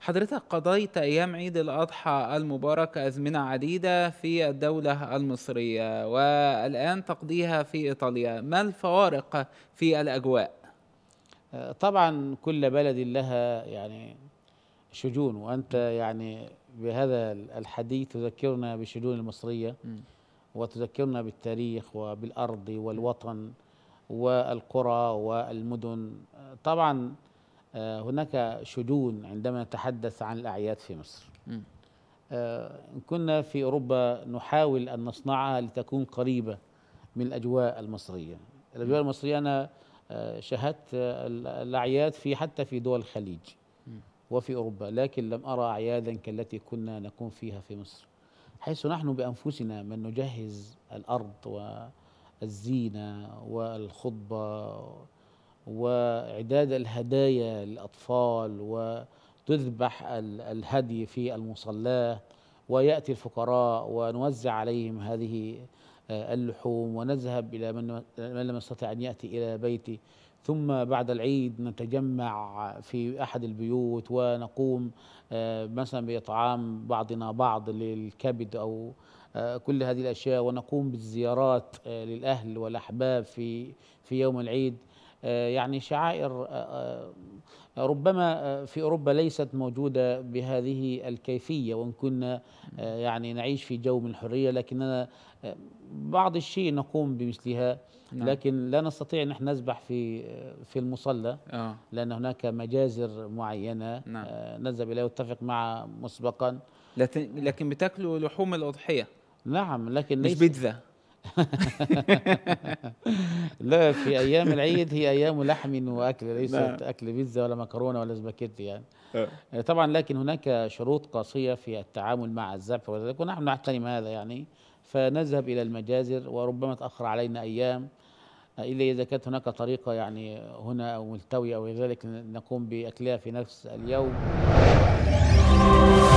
حضرتك قضيت أيام عيد الأضحى المبارك أزمنة عديدة في الدولة المصرية والآن تقضيها في إيطاليا ما الفوارق في الأجواء؟ آه، طبعا كل بلد لها يعني شجون وأنت يعني بهذا الحديث تذكرنا بالشجون المصرية وتذكرنا بالتاريخ وبالأرض والوطن والقرى والمدن آه، طبعا آه، هناك شجون عندما نتحدث عن الأعياد في مصر آه، إن كنا في أوروبا نحاول أن نصنعها لتكون قريبة من الأجواء المصرية الأجواء المصرية أنا آه، شاهدت الأعياد في حتى في دول الخليج وفي أوروبا لكن لم أرى أعيادا كالتي كنا نكون فيها في مصر حيث نحن بأنفسنا من نجهز الأرض والزينة والخطبة وإعداد الهدايا للأطفال وتذبح الهدي في المصلاة ويأتي الفقراء ونوزع عليهم هذه آه، اللحوم ونذهب إلى من لم يستطع أن يأتي إلى بيته ثم بعد العيد نتجمع في أحد البيوت ونقوم آه، مثلا بإطعام بعضنا بعض للكبد أو آه، كل هذه الأشياء ونقوم بالزيارات للأهل والأحباب في في يوم العيد آه، يعني شعائر آه، آه، ربما في أوروبا ليست موجودة بهذه الكيفية وإن كنا يعني نعيش في جو من الحرية لكننا بعض الشيء نقوم بمثلها نعم. لكن لا نستطيع أن احنا نذبح في في المصلى لأن هناك مجازر معينة نعم. نذهب إليها واتفق مع مسبقا لكن بتاكلوا لحوم الأضحية نعم لكن مش بيتزا لا في ايام العيد هي ايام لحم واكل ليست نعم. اكل بيتزا ولا مكرونه ولا سباكيتي يعني آه. آه، طبعا لكن هناك شروط قاسيه في التعامل مع الذبح وذلك ونحن نحترم هذا يعني فنذهب الى المجازر وربما تاخر علينا ايام آه، الا اذا كانت هناك طريقه يعني هنا او ملتويه او ذلك نقوم باكلها في نفس اليوم